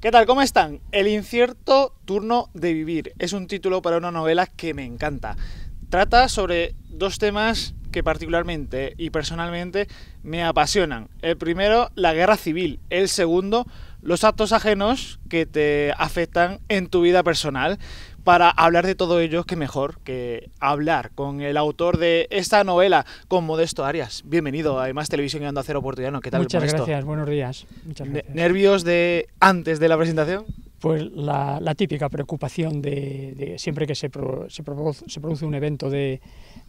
¿Qué tal? ¿Cómo están? El incierto turno de vivir es un título para una novela que me encanta. Trata sobre dos temas que particularmente y personalmente me apasionan. El primero, la guerra civil. El segundo, los actos ajenos que te afectan en tu vida personal para hablar de todo ello, qué mejor que hablar con el autor de esta novela, con Modesto Arias. Bienvenido a Más Televisión y Ando a Cero Oportunidad. ¿Qué tal, Muchas gracias, buenos días. Muchas gracias. ¿Nervios de antes de la presentación? pues la, típica preocupación de, siempre que se, se, produce, un evento de,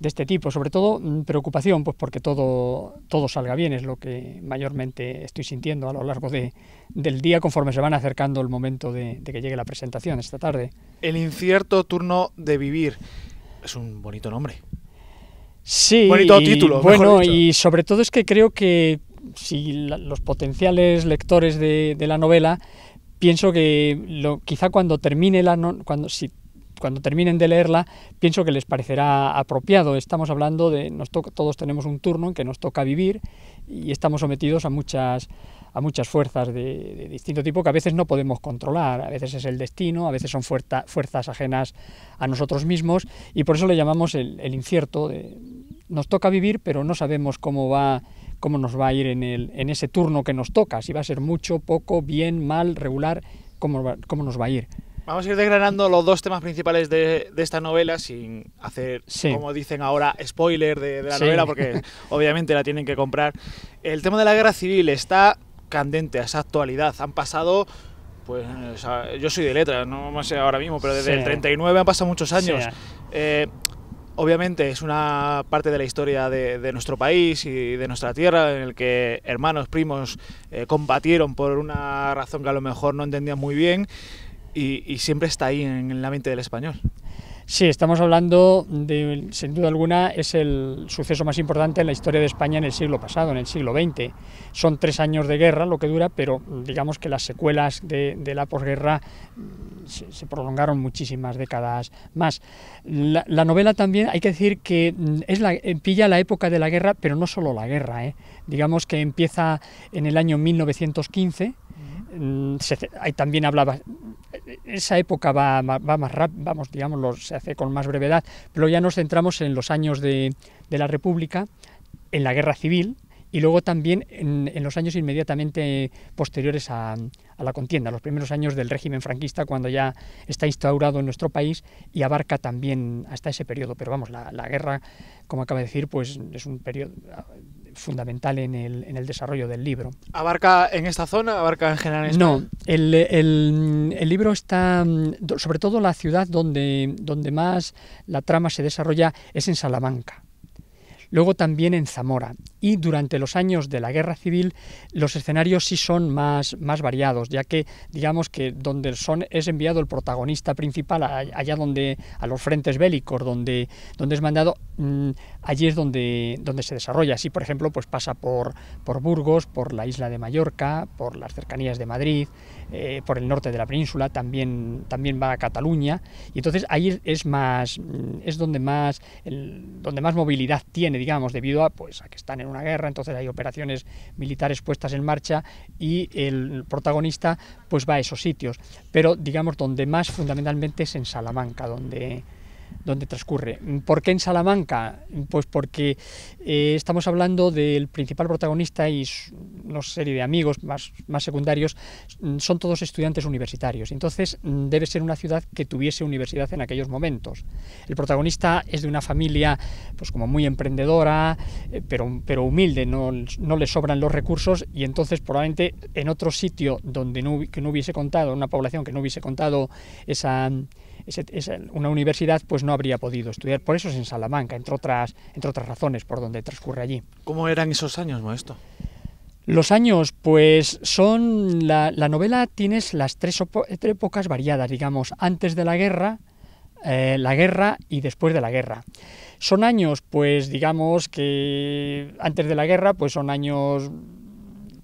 este tipo, sobre todo mm, preocupación, pues porque todo, todo salga bien, es lo que mayormente estoy sintiendo a lo largo de, del día conforme se van acercando el momento de, que llegue la presentación esta tarde. El incierto turno de vivir es un bonito nombre. Sí, bonito título. Bueno, y sobre todo es que creo que si los potenciales lectores de la novela pienso que lo, quizá cuando termine la cuando si cuando terminen de leerla, pienso que les parecerá apropiado. Estamos hablando de, nos todos tenemos un turno en que nos toca vivir y estamos sometidos a muchas, a muchas fuerzas de, distinto tipo que a veces no podemos controlar. A veces es el destino, a veces son fuerzas ajenas a nosotros mismos y por eso le llamamos el, incierto. nos toca vivir, pero no sabemos cómo va cómo nos va a ir en, el, en ese turno que nos toca, si va a ser mucho, poco, bien, mal, regular, cómo, cómo nos va a ir. Vamos a ir desgranando los dos temas principales de, de esta novela sin hacer, como dicen ahora, spoiler de, la novela, porque obviamente la tienen que comprar. El tema de la guerra civil está candente, a esa actualidad. Han pasado pues yo soy de letras, no, sé ahora mismo, pero desde el 39 han pasado muchos años. Eh, Obviamente es una parte de la historia de, nuestro país y de nuestra tierra en el que hermanos, primos eh, combatieron por una razón que a lo mejor no entendían muy bien y siempre está ahí en la mente del español. Sí, estamos hablando de, sin duda alguna, es el suceso más importante en la historia de España en el siglo pasado, en el siglo XX. Son tres años de guerra lo que dura, pero digamos que las secuelas de, la posguerra mm, se, prolongaron muchísimas décadas más. La, novela también, hay que decir que mm, es la, eh, pilla la época de la guerra, pero no solo la guerra. ¿eh? Digamos que empieza en el año 1915. Mm, también hablaba esa época va, más rápido, vamos, se hace con más brevedad, pero ya nos centramos en los años de, la República, en la Guerra Civil, y luego también en, los años inmediatamente posteriores a, a, la contienda, los primeros años del régimen franquista, cuando ya está instaurado en nuestro país y abarca también hasta ese periodo. Pero vamos, la, la guerra, como acaba de decir, pues es un periodo fundamental en el, en el, desarrollo del libro. ¿Abarca en esta zona? ¿Abarca en general en No, el, libro está, mm, sobre todo la ciudad donde, donde más la trama se desarrolla es en Salamanca luego también en Zamora. Y durante los años de la guerra civil los escenarios sí son más, más variados, ya que digamos que donde son, es enviado el protagonista principal, allá donde, a los frentes bélicos, donde, donde es mandado, mm, allí es donde, donde se desarrolla. Así, por ejemplo, pues pasa por, por Burgos, por la isla de Mallorca, por las cercanías de Madrid, eh, por el norte de la península, también, también va a Cataluña. Y entonces ahí es más es donde más donde más movilidad tiene, digamos, debido a pues a que están en una guerra, entonces hay operaciones militares puestas en marcha y el protagonista pues va a esos sitios. Pero digamos donde más fundamentalmente es en Salamanca, donde donde transcurre. ¿Por qué en Salamanca? Pues porque eh, estamos hablando del principal protagonista y una serie de amigos más, más secundarios, mm, son todos estudiantes universitarios. Entonces mm, debe ser una ciudad que tuviese universidad en aquellos momentos. El protagonista es de una familia pues como muy emprendedora, eh, pero, pero humilde, no, le sobran los recursos y entonces probablemente en otro sitio donde no, no hubiese contado, una población que no hubiese contado esa una universidad pues no habría podido estudiar. Por eso es en Salamanca, entre otras, entre otras razones por donde transcurre allí. ¿Cómo eran esos años, maestro? Los años, pues son. La, novela tienes las tres, épocas variadas, digamos, antes de la guerra, eh, la guerra y después de la guerra. Son años, pues digamos que antes de la guerra, pues son años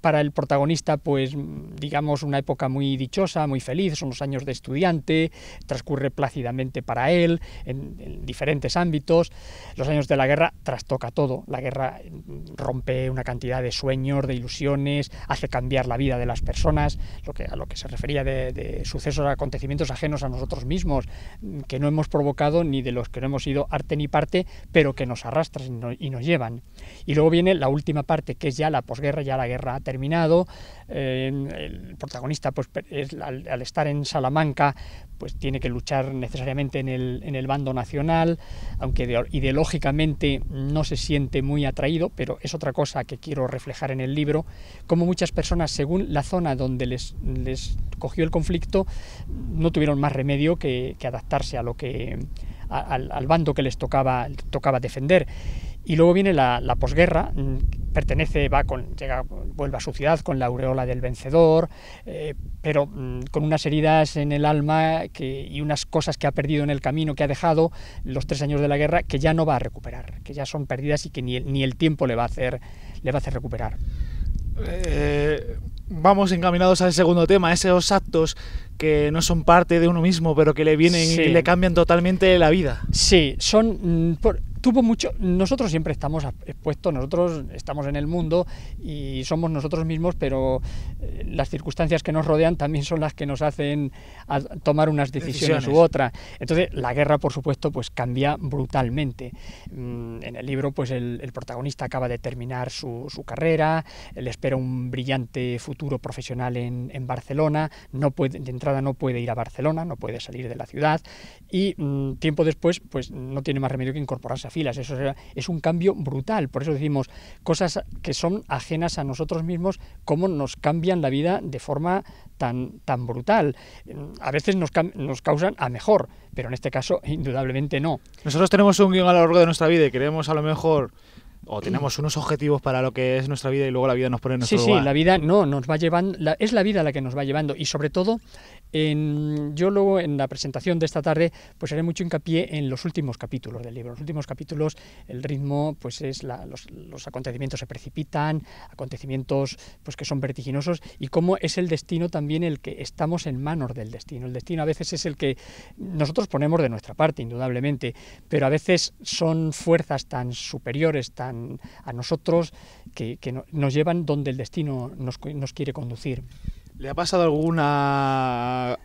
para el protagonista, pues digamos, una época muy dichosa, muy feliz, son los años de estudiante, transcurre plácidamente para él en, diferentes ámbitos. Los años de la guerra trastoca todo, la guerra mm, rompe una cantidad de sueños, de ilusiones, hace cambiar la vida de las personas, lo que, a lo que se refería de, sucesos, acontecimientos ajenos a nosotros mismos, mm, que no hemos provocado ni de los que no hemos sido arte ni parte, pero que nos arrastran y, y nos llevan. Y luego viene la última parte, que es ya la posguerra, ya la guerra Terminado, eh, el protagonista, pues, al, estar en Salamanca, pues tiene que luchar necesariamente en el, bando nacional, aunque ideológicamente no se siente muy atraído, pero es otra cosa que quiero reflejar en el libro, como muchas personas, según la zona donde les, les cogió el conflicto, no tuvieron más remedio que, adaptarse a lo que al, bando que les tocaba, tocaba defender. Y luego viene la, posguerra, mm, pertenece, va con, llega, vuelve a su ciudad con la aureola del vencedor, eh, pero mm, con unas heridas en el alma que, y unas cosas que ha perdido en el camino, que ha dejado los tres años de la guerra, que ya no va a recuperar, que ya son perdidas y que ni, el tiempo le va a hacer, le va a hacer recuperar. Eh, vamos encaminados al segundo tema, esos actos que no son parte de uno mismo, pero que le vienen y le cambian totalmente la vida. Sí, son... Mm, tuvo mucho. Nosotros siempre estamos expuestos, nosotros estamos en el mundo y somos nosotros mismos, pero eh, las circunstancias que nos rodean también son las que nos hacen tomar unas decisiones, u otras. Entonces, la guerra, por supuesto, pues cambia brutalmente. Mm, en el libro, pues el, protagonista acaba de terminar su, carrera, le espera un brillante futuro profesional en, Barcelona, no puede, de entrada no puede ir a Barcelona, no puede salir de la ciudad y mm, tiempo después, pues no tiene más remedio que incorporarse a filas. Eso es un cambio brutal. Por eso decimos cosas que son ajenas a nosotros mismos, cómo nos cambian la vida de forma tan, tan brutal. A veces nos, nos causan a mejor, pero en este caso indudablemente no. Nosotros tenemos un guión a lo largo de nuestra vida y queremos a lo mejor o tenemos unos objetivos para lo que es nuestra vida y luego la vida nos pone en nuestro sí, Sí, la vida no nos va llevando, es la vida la que nos va llevando y sobre todo en, yo luego en la presentación de esta tarde pues haré mucho hincapié en los últimos capítulos del libro. Los últimos capítulos el ritmo pues es los, los, acontecimientos se precipitan, acontecimientos pues que son vertiginosos y cómo es el destino también el que estamos en manos del destino. El destino a veces es el que nosotros ponemos de nuestra parte indudablemente, pero a veces son fuerzas tan superiores, tan a, nosotros, que, nos llevan donde el destino nos, nos quiere conducir. ¿Le ha pasado alguna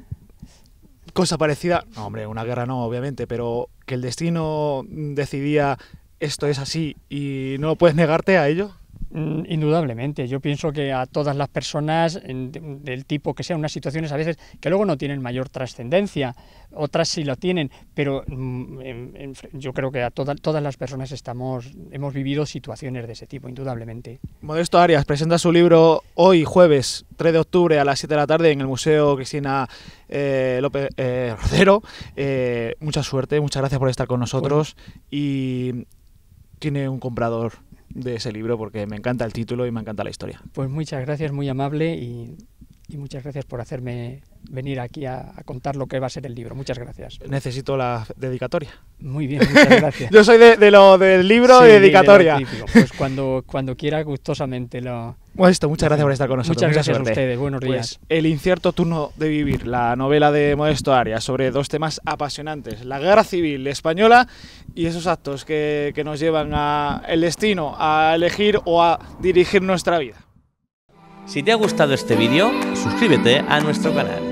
cosa parecida? No, hombre, una guerra no, obviamente, pero que el destino decidía esto es así y no puedes negarte a ello. Mm, indudablemente, yo pienso que a todas las personas del tipo que sean unas situaciones a veces que luego no tienen mayor trascendencia, otras sí lo tienen, pero mm, yo creo que a todas las personas estamos, hemos vivido situaciones de ese tipo, indudablemente. Modesto Arias presenta su libro hoy, jueves 3 de octubre a las 7 de la tarde en el Museo Cristina eh, López eh, Rodero. Eh, mucha suerte, muchas gracias por estar con nosotros y tiene un comprador de ese libro porque me encanta el título y me encanta la historia. Pues muchas gracias, muy amable y, muchas gracias por hacerme venir aquí a, contar lo que va a ser el libro. Muchas gracias. Necesito la dedicatoria. Muy bien, muchas gracias. Yo soy de, lo del libro y dedicatoria. pues cuando, cuando quiera, gustosamente lo. Bueno, pues esto, muchas gracias por estar con nosotros. Muchas gracias a ustedes. Buenos pues, días. el incierto turno de vivir, la novela de Modesto Arias sobre dos temas apasionantes: la guerra civil española y esos actos que, que nos llevan al destino, a elegir o a dirigir nuestra vida. Si te ha gustado este vídeo, suscríbete a nuestro canal.